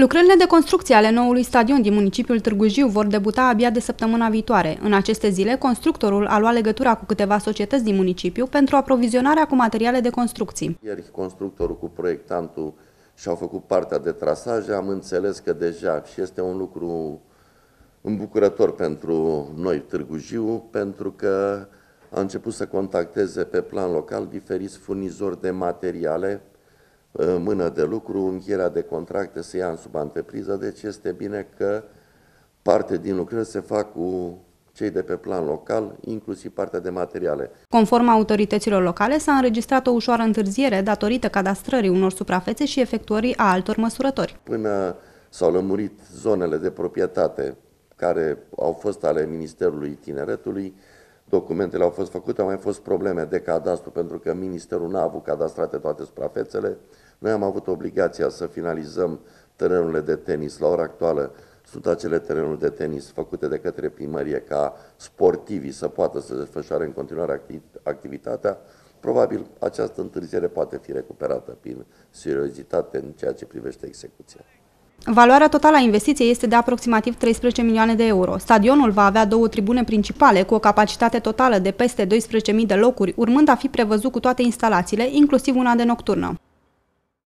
Lucrările de construcție ale noului stadion din municipiul Târgu Jiu vor debuta abia de săptămâna viitoare. În aceste zile, constructorul a luat legătura cu câteva societăți din municipiu pentru aprovizionarea cu materiale de construcții. Ieri constructorul cu proiectantul și-au făcut partea de trasaje, am înțeles că deja și este un lucru îmbucurător pentru noi Târgu Jiu, pentru că a început să contacteze pe plan local diferiți furnizori de materiale Uh, mână de lucru, încheierea de contracte se ia în subantrepriză, deci este bine că parte din lucrări se fac cu cei de pe plan local, inclusiv partea de materiale. Conform autorităților locale, s-a înregistrat o ușoară întârziere datorită cadastrării unor suprafețe și efectuării a altor măsurători. Până s-au lămurit zonele de proprietate care au fost ale Ministerului Tineretului, documentele au fost făcute, au mai fost probleme de cadastru pentru că Ministerul n-a avut cadastrate toate suprafețele, noi am avut obligația să finalizăm terenurile de tenis. La ora actuală sunt acele terenuri de tenis făcute de către primărie ca sportivii să poată să desfășoare în continuare activitatea. Probabil această întârziere poate fi recuperată prin seriozitate în ceea ce privește execuția. Valoarea totală a investiției este de aproximativ 13 milioane de euro. Stadionul va avea două tribune principale cu o capacitate totală de peste 12.000 de locuri, urmând a fi prevăzut cu toate instalațiile, inclusiv una de nocturnă.